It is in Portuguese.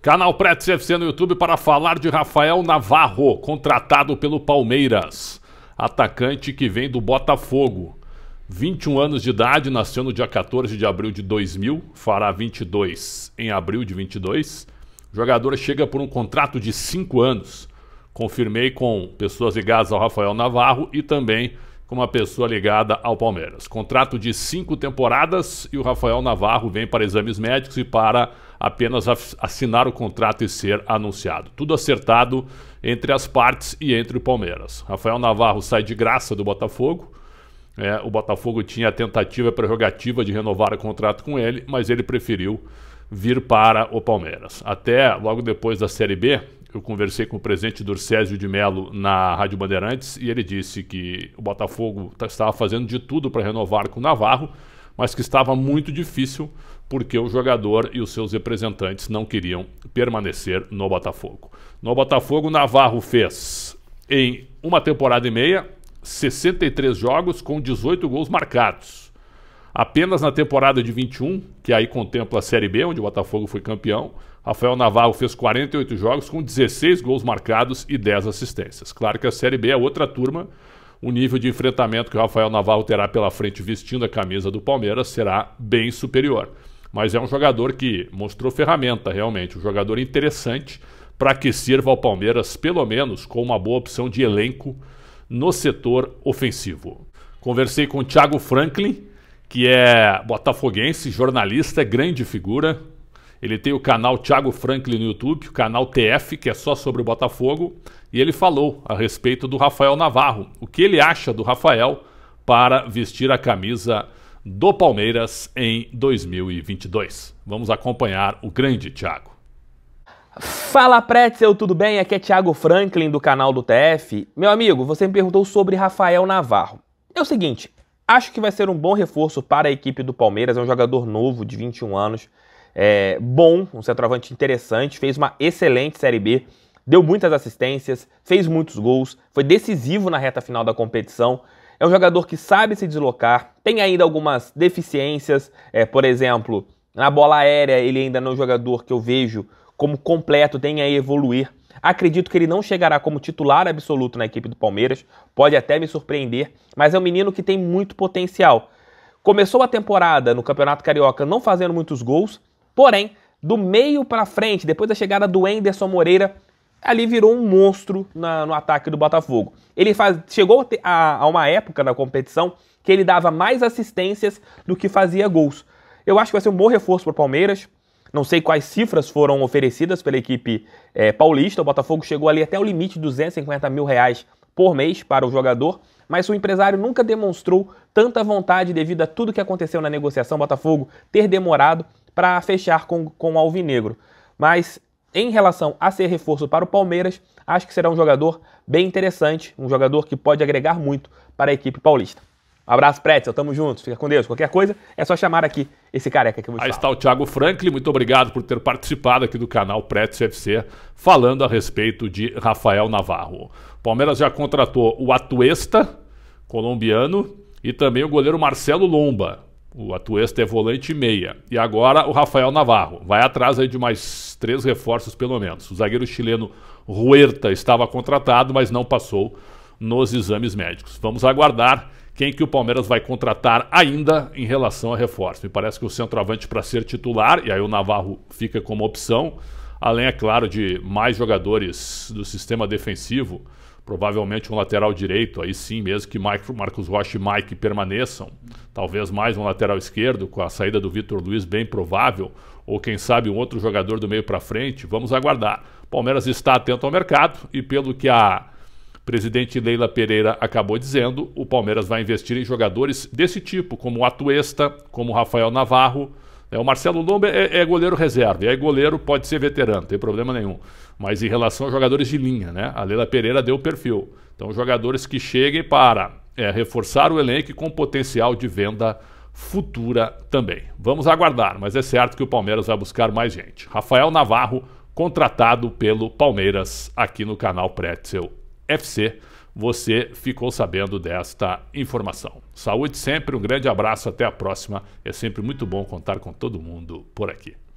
Canal Pretz FC no YouTube para falar de Rafael Navarro, contratado pelo Palmeiras. Atacante que vem do Botafogo. 21 anos de idade, nasceu no dia 14 de abril de 2000, fará 22 em abril de 22. O jogador chega por um contrato de 5 anos. Confirmei com pessoas ligadas ao Rafael Navarro e também como uma pessoa ligada ao Palmeiras. Contrato de cinco temporadas e o Rafael Navarro vem para exames médicos e para apenas assinar o contrato e ser anunciado. Tudo acertado entre as partes e entre o Palmeiras. Rafael Navarro sai de graça do Botafogo. É, o Botafogo tinha a tentativa e prerrogativa de renovar o contrato com ele, mas ele preferiu vir para o Palmeiras. Até logo depois da Série B, eu conversei com o presidente Césio de Melo na Rádio Bandeirantes e ele disse que o Botafogo estava fazendo de tudo para renovar com o Navarro, mas que estava muito difícil porque o jogador e os seus representantes não queriam permanecer no Botafogo. No Botafogo, Navarro fez em uma temporada e meia 63 jogos com 18 gols marcados. Apenas na temporada de 21, que aí contempla a Série B, onde o Botafogo foi campeão, Rafael Navarro fez 48 jogos com 16 gols marcados e 10 assistências. Claro que a Série B é outra turma. O nível de enfrentamento que o Rafael Navarro terá pela frente vestindo a camisa do Palmeiras será bem superior. Mas é um jogador que mostrou ferramenta, realmente. Um jogador interessante para que sirva ao Palmeiras, pelo menos, com uma boa opção de elenco no setor ofensivo. Conversei com o Thiago Franklin, que é botafoguense, jornalista, é grande figura. Ele tem o canal Thiago Franklin no YouTube, o canal TF, que é só sobre o Botafogo, e ele falou a respeito do Rafael Navarro, o que ele acha do Rafael para vestir a camisa do Palmeiras em 2022. Vamos acompanhar o grande Thiago. Fala Pretzel, tudo bem? Aqui é Thiago Franklin do canal do TF. Meu amigo, você me perguntou sobre Rafael Navarro. É o seguinte, Acho que vai ser um bom reforço para a equipe do Palmeiras. É um jogador novo, de 21 anos, é, bom, um centroavante interessante, fez uma excelente Série B, deu muitas assistências, fez muitos gols, foi decisivo na reta final da competição. É um jogador que sabe se deslocar, tem ainda algumas deficiências, é, por exemplo, na bola aérea, ele ainda não é um jogador que eu vejo como completo, tem a evoluir. Acredito que ele não chegará como titular absoluto na equipe do Palmeiras, pode até me surpreender, mas é um menino que tem muito potencial. Começou a temporada no Campeonato Carioca não fazendo muitos gols, porém, do meio para frente, depois da chegada do Enderson Moreira, ali virou um monstro na, no ataque do Botafogo. Ele faz, chegou a, a uma época na competição que ele dava mais assistências do que fazia gols. Eu acho que vai ser um bom reforço para o Palmeiras. Não sei quais cifras foram oferecidas pela equipe é, paulista. O Botafogo chegou ali até o limite de 250 mil reais por mês para o jogador, mas o empresário nunca demonstrou tanta vontade devido a tudo que aconteceu na negociação Botafogo ter demorado para fechar com, com o Alvinegro. Mas em relação a ser reforço para o Palmeiras, acho que será um jogador bem interessante, um jogador que pode agregar muito para a equipe paulista. Um abraço, Pretzel. Tamo juntos. Fica com Deus. Qualquer coisa, é só chamar aqui esse careca que eu vou Aí está o Thiago Franklin. Muito obrigado por ter participado aqui do canal Pretzel FC, falando a respeito de Rafael Navarro. Palmeiras já contratou o Atuesta, colombiano, e também o goleiro Marcelo Lomba. O Atuesta é volante e meia. E agora o Rafael Navarro. Vai atrás aí de mais três reforços, pelo menos. O zagueiro chileno Huerta estava contratado, mas não passou nos exames médicos. Vamos aguardar quem que o Palmeiras vai contratar ainda em relação a reforço. Me parece que o centroavante para ser titular, e aí o Navarro fica como opção, além, é claro, de mais jogadores do sistema defensivo, provavelmente um lateral direito, aí sim mesmo que Marcos Rocha e Mike permaneçam, talvez mais um lateral esquerdo, com a saída do Vitor Luiz bem provável, ou quem sabe um outro jogador do meio para frente, vamos aguardar. Palmeiras está atento ao mercado e pelo que a presidente Leila Pereira acabou dizendo, o Palmeiras vai investir em jogadores desse tipo, como o Atuesta, como o Rafael Navarro. É, o Marcelo Lomba é, é, goleiro reserva, e é aí goleiro pode ser veterano, não tem problema nenhum. Mas em relação a jogadores de linha, né? a Leila Pereira deu o perfil. Então, jogadores que cheguem para é, reforçar o elenco com potencial de venda futura também. Vamos aguardar, mas é certo que o Palmeiras vai buscar mais gente. Rafael Navarro, contratado pelo Palmeiras aqui no canal Pretzel FC, você ficou sabendo desta informação. Saúde sempre, um grande abraço, até a próxima. É sempre muito bom contar com todo mundo por aqui.